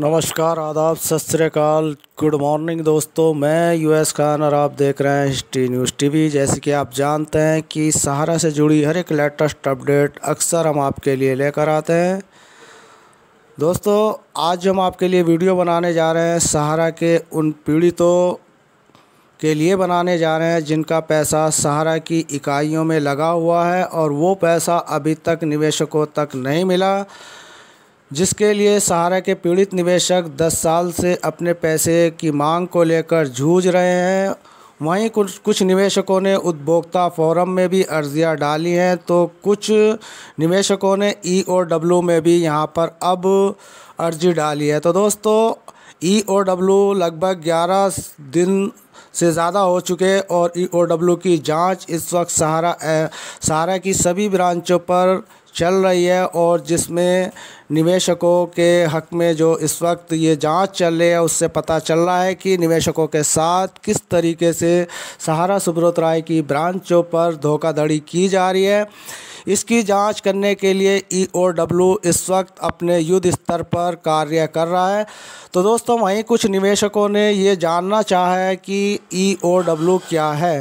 नमस्कार आदाब सत श्रीकाल गुड मॉर्निंग दोस्तों मैं यूएस खान और आप देख रहे हैं हिस्ट्री न्यूज़ टीवी जैसे कि आप जानते हैं कि सहारा से जुड़ी हर एक लेटेस्ट अपडेट अक्सर हम आपके लिए लेकर आते हैं दोस्तों आज हम आपके लिए वीडियो बनाने जा रहे हैं सहारा के उन पीड़ितों के लिए बनाने जा रहे हैं जिनका पैसा सहारा की इकाइयों में लगा हुआ है और वो पैसा अभी तक निवेशकों तक नहीं मिला जिसके लिए सहारा के पीड़ित निवेशक 10 साल से अपने पैसे की मांग को लेकर जूझ रहे हैं वहीं कुछ कुछ निवेशकों ने उपभोक्ता फोरम में भी अर्जियाँ डाली हैं तो कुछ निवेशकों ने ई ओ डब्ल्यू में भी यहाँ पर अब अर्जी डाली है तो दोस्तों ई ओ डब्ल्यू लगभग 11 दिन से ज़्यादा हो चुके और ई ओ डब्ल्यू की जांच इस वक्त सहारा सहारा की सभी ब्रांचों पर चल रही है और जिसमें निवेशकों के हक में जो इस वक्त ये जांच चल रही है उससे पता चल रहा है कि निवेशकों के साथ किस तरीके से सहारा सुब्रत राय की ब्रांचों पर धोखाधड़ी की जा रही है इसकी जांच करने के लिए ई ओ डब्ल्यू इस वक्त अपने युद्ध स्तर पर कार्य कर रहा है तो दोस्तों वहीं कुछ निवेशकों ने ये जानना चाहा है कि ई ओ डब्ल्यू क्या है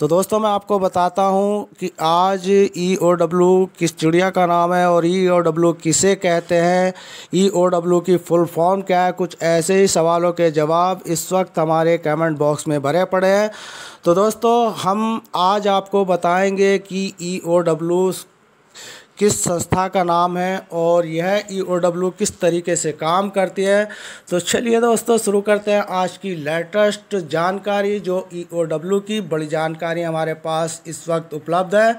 तो दोस्तों मैं आपको बताता हूँ कि आज ई ओ डब्ल्यू किस चिड़िया का नाम है और ई ओ डब्ल्यू किसे कहते हैं ई ओ डब्ल्यू की फुल फॉर्म क्या है कुछ ऐसे ही सवालों के जवाब इस वक्त हमारे कमेंट बॉक्स में भरे पड़े हैं तो दोस्तों हम आज आपको बताएंगे कि ई ओ डब्ल्यू किस संस्था का नाम है और यह ई ओ डब्ल्यू किस तरीके से काम करती है तो चलिए दोस्तों शुरू करते हैं आज की लेटेस्ट जानकारी जो ई ओ डब्ल्यू की बड़ी जानकारी हमारे पास इस वक्त उपलब्ध है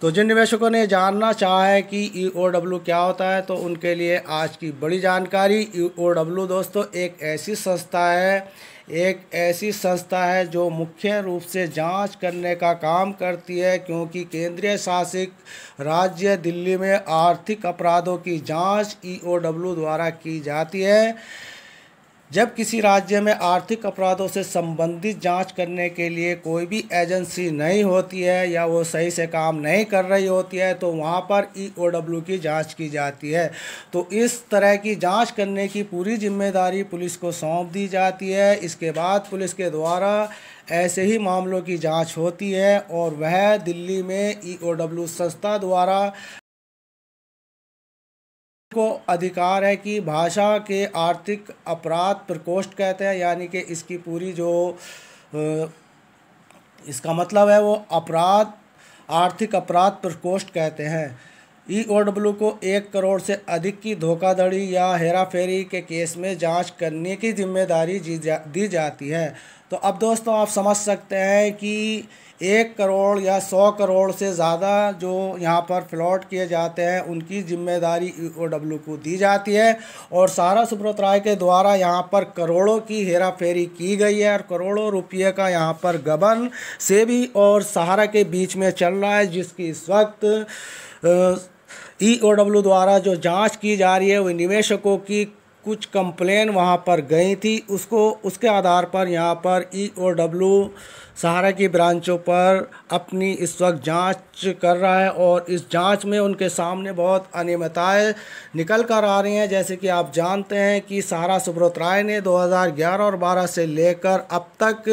तो जिन निवेशकों ने जानना चाहा है कि ई ओ डब्ल्यू क्या होता है तो उनके लिए आज की बड़ी जानकारी ई ओ डब्ल्यू दोस्तों एक ऐसी संस्था है एक ऐसी संस्था है जो मुख्य रूप से जांच करने का काम करती है क्योंकि केंद्रीय शासित राज्य दिल्ली में आर्थिक अपराधों की जांच ईओडब्ल्यू e द्वारा की जाती है जब किसी राज्य में आर्थिक अपराधों से संबंधित जांच करने के लिए कोई भी एजेंसी नहीं होती है या वो सही से काम नहीं कर रही होती है तो वहाँ पर ई ओ डब्ल्यू की जांच की जाती है तो इस तरह की जांच करने की पूरी जिम्मेदारी पुलिस को सौंप दी जाती है इसके बाद पुलिस के द्वारा ऐसे ही मामलों की जांच होती है और वह दिल्ली में ई ओ डब्ल्यू संस्था द्वारा को अधिकार है कि भाषा के आर्थिक अपराध प्रकोष्ठ कहते हैं यानी कि इसकी पूरी जो इसका मतलब है वो अपराध आर्थिक अपराध प्रकोष्ठ कहते हैं ई ओ डब्ल्यू को एक करोड़ से अधिक की धोखाधड़ी या हेराफेरी के केस में जांच करने की जिम्मेदारी दी जाती है तो अब दोस्तों आप समझ सकते हैं कि एक करोड़ या सौ करोड़ से ज़्यादा जो यहाँ पर फ्लॉट किए जाते हैं उनकी जिम्मेदारी ओ e डब्ल्यू को दी जाती है और सारा सुब्रत राय के द्वारा यहाँ पर करोड़ों की हेरा फेरी की गई है और करोड़ों रुपये का यहाँ पर गबन सेबी और सहारा के बीच में चल रहा है जिसकी इस वक्त ई ओ डब्ल्यू द्वारा जो जांच की जा रही है वो निवेशकों की कुछ कंप्लेन वहाँ पर गई थी उसको उसके आधार पर यहाँ पर ई ओ डब्ल्यू सहारा की ब्रांचों पर अपनी इस वक्त जांच कर रहा है और इस जांच में उनके सामने बहुत अनियमितताएँ निकल कर आ रही हैं जैसे कि आप जानते हैं कि सहारा सुब्रत राय ने 2011 और 12 से लेकर अब तक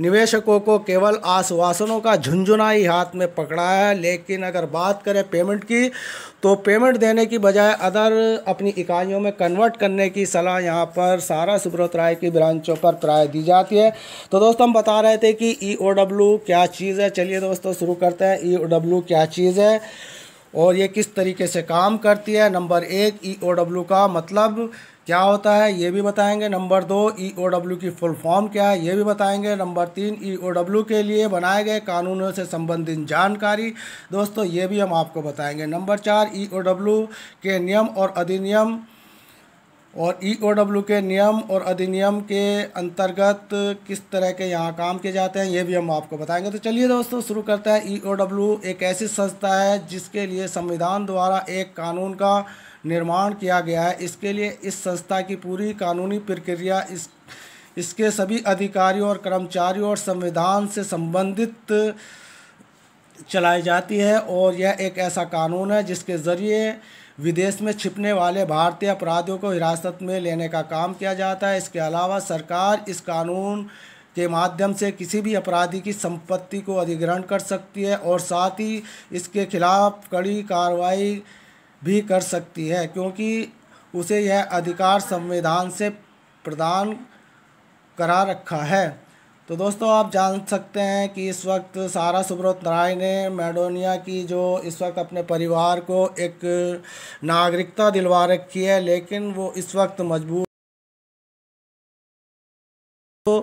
निवेशकों को केवल आश्वासनों का झुंझुना ही हाथ में पकड़ा है लेकिन अगर बात करें पेमेंट की तो पेमेंट देने की बजाय अदर अपनी इकाइयों में कन्वर्ट करने करने की सलाह यहाँ पर सारा सुब्रत राय की ब्रांचों पर प्राय दी जाती है तो दोस्तों हम बता रहे थे कि ई e क्या चीज़ है चलिए दोस्तों शुरू करते हैं ई e क्या चीज़ है और ये किस तरीके से काम करती है नंबर एक ई e का मतलब क्या होता है ये भी बताएंगे नंबर दो ई की फुल फॉर्म क्या है ये भी बताएंगे नंबर तीन ई के लिए बनाए गए कानूनों से संबंधित जानकारी दोस्तों ये भी हम आपको बताएंगे नंबर चार ई के नियम और अधिनियम और ई ओ डब्ल्यू के नियम और अधिनियम के अंतर्गत किस तरह के यहाँ काम किए जाते हैं ये भी हम आपको बताएंगे तो चलिए दोस्तों शुरू करते हैं ई ओ डब्ल्यू एक ऐसी संस्था है जिसके लिए संविधान द्वारा एक कानून का निर्माण किया गया है इसके लिए इस संस्था की पूरी कानूनी प्रक्रिया इस इसके सभी अधिकारियों और कर्मचारियों और संविधान से संबंधित चलाई जाती है और यह एक ऐसा कानून है जिसके ज़रिए विदेश में छिपने वाले भारतीय अपराधियों को हिरासत में लेने का काम किया जाता है इसके अलावा सरकार इस कानून के माध्यम से किसी भी अपराधी की संपत्ति को अधिग्रहण कर सकती है और साथ ही इसके खिलाफ कड़ी कार्रवाई भी कर सकती है क्योंकि उसे यह अधिकार संविधान से प्रदान करा रखा है तो दोस्तों आप जान सकते हैं कि इस वक्त सारा सुब्रत नारायण ने मैडोनिया की जो इस वक्त अपने परिवार को एक नागरिकता दिलवा रखी है लेकिन वो इस वक्त मजबूर तो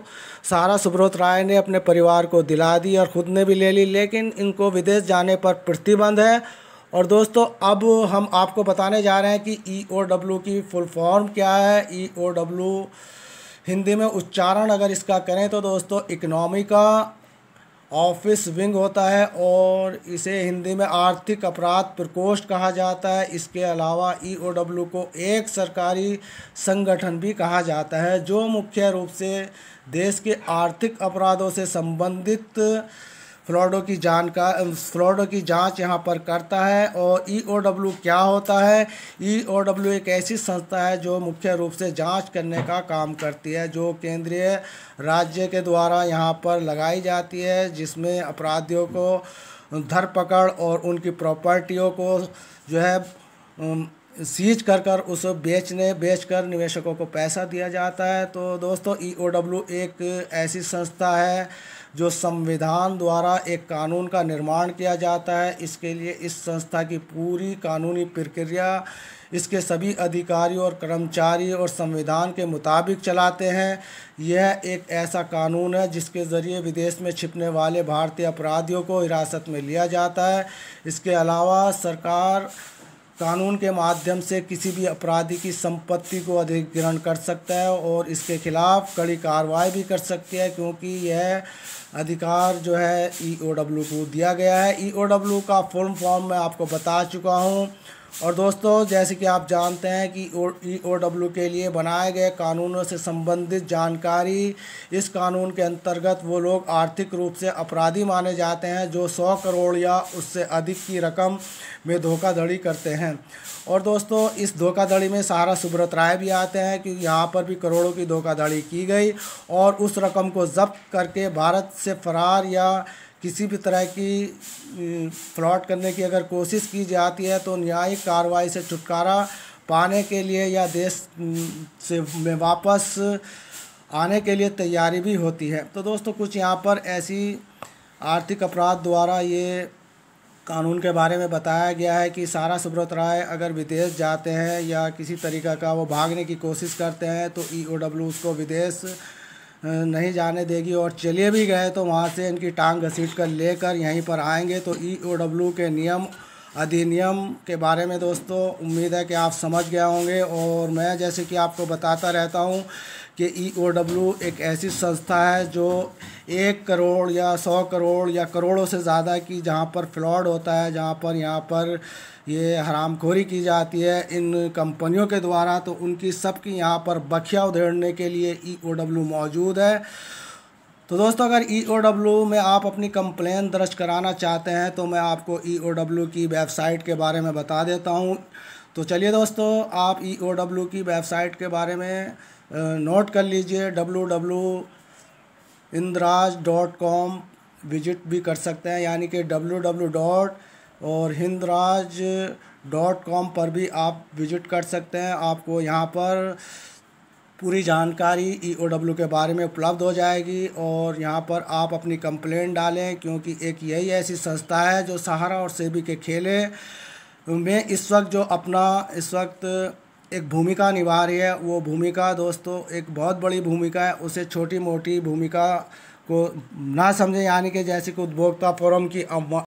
सारा सुब्रत राय ने अपने परिवार को दिला दी और ख़ुद ने भी ले ली लेकिन इनको विदेश जाने पर प्रतिबंध है और दोस्तों अब हम आपको बताने जा रहे हैं कि ई ओ डब्ल्यू की फुल फॉर्म क्या है ई ओ डब्ल्यू हिंदी में उच्चारण अगर इसका करें तो दोस्तों इकोनॉमी का ऑफिस विंग होता है और इसे हिंदी में आर्थिक अपराध प्रकोष्ठ कहा जाता है इसके अलावा ई ओ डब्ल्यू को एक सरकारी संगठन भी कहा जाता है जो मुख्य रूप से देश के आर्थिक अपराधों से संबंधित फ्रॉडों की जान का फ्रॉडों की जांच यहाँ पर करता है और ई ओ डब्ल्यू क्या होता है ई ओ डब्ल्यू एक ऐसी संस्था है जो मुख्य रूप से जांच करने का काम करती है जो केंद्रीय राज्य के द्वारा यहाँ पर लगाई जाती है जिसमें अपराधियों को धरपकड़ और उनकी प्रॉपर्टियों को जो है सीज कर कर उसे बेचने बेचकर निवेशकों को पैसा दिया जाता है तो दोस्तों ई ओ डब्ल्यू एक ऐसी संस्था है जो संविधान द्वारा एक कानून का निर्माण किया जाता है इसके लिए इस संस्था की पूरी कानूनी प्रक्रिया इसके सभी अधिकारी और कर्मचारी और संविधान के मुताबिक चलाते हैं यह एक ऐसा कानून है जिसके ज़रिए विदेश में छिपने वाले भारतीय अपराधियों को हिरासत में लिया जाता है इसके अलावा सरकार कानून के माध्यम से किसी भी अपराधी की संपत्ति को अधिग्रहण कर सकता है और इसके खिलाफ कड़ी कार्रवाई भी कर सकती है क्योंकि यह अधिकार जो है ई ओ डब्ल्यू को दिया गया है ई ओ डब्ल्यू का फुल फॉर्म मैं आपको बता चुका हूँ और दोस्तों जैसे कि आप जानते हैं कि ई ओ डब्ल्यू e के लिए बनाए गए कानूनों से संबंधित जानकारी इस कानून के अंतर्गत वो लोग आर्थिक रूप से अपराधी माने जाते हैं जो सौ करोड़ या उससे अधिक की रकम में धोखाधड़ी करते हैं और दोस्तों इस धोखाधड़ी में सहारा सुब्रत राय भी आते हैं कि यहाँ पर भी करोड़ों की धोखाधड़ी की गई और उस रकम को जब्त करके भारत से फरार या किसी भी तरह की फ्रॉड करने की अगर कोशिश की जाती है तो न्यायिक कार्रवाई से छुटकारा पाने के लिए या देश से में वापस आने के लिए तैयारी भी होती है तो दोस्तों कुछ यहाँ पर ऐसी आर्थिक अपराध द्वारा ये कानून के बारे में बताया गया है कि सारा सुब्रत राय अगर विदेश जाते हैं या किसी तरीका का वो भागने की कोशिश करते हैं तो ई ओ डब्ल्यू उसको विदेश नहीं जाने देगी और चले भी गए तो वहाँ से इनकी टांग घसीट कर लेकर यहीं पर आएंगे तो ई e के नियम अधिनियम के बारे में दोस्तों उम्मीद है कि आप समझ गए होंगे और मैं जैसे कि आपको बताता रहता हूँ कि ई ओ डब्ल्यू एक ऐसी संस्था है जो एक करोड़ या सौ करोड़ या करोड़ों से ज़्यादा की जहाँ पर फ्रॉड होता है जहाँ पर यहाँ पर ये हरामखोरी की जाती है इन कंपनियों के द्वारा तो उनकी सबकी यहाँ पर बखिया उधेड़ने के लिए ई ओ डब्ल्यू मौजूद है तो दोस्तों अगर ई ओ डब्ल्यू में आप अपनी कंप्लेन दर्ज कराना चाहते हैं तो मैं आपको ई ओ डब्ल्यू की वेबसाइट के बारे में बता देता हूँ तो चलिए दोस्तों आप ई ओ डब्ल्यू की वेबसाइट के बारे में नोट कर लीजिए डब्लू डब्लू इंदराज डॉट कॉम विजिट भी कर सकते हैं यानी कि डब्लू डब्लू डॉट और हिंदराज डॉट कॉम पर भी आप विजिट कर सकते हैं आपको यहाँ पर पूरी जानकारी ई e के बारे में उपलब्ध हो जाएगी और यहाँ पर आप अपनी कंप्लेंट डालें क्योंकि एक यही ऐसी संस्था है जो सहारा और सेबी के खेले में इस वक्त जो अपना इस वक्त एक भूमिका निभा रही है वो भूमिका दोस्तों एक बहुत बड़ी भूमिका है उसे छोटी मोटी भूमिका को ना समझें यानी कि जैसे कि उपभोक्ता फोरम की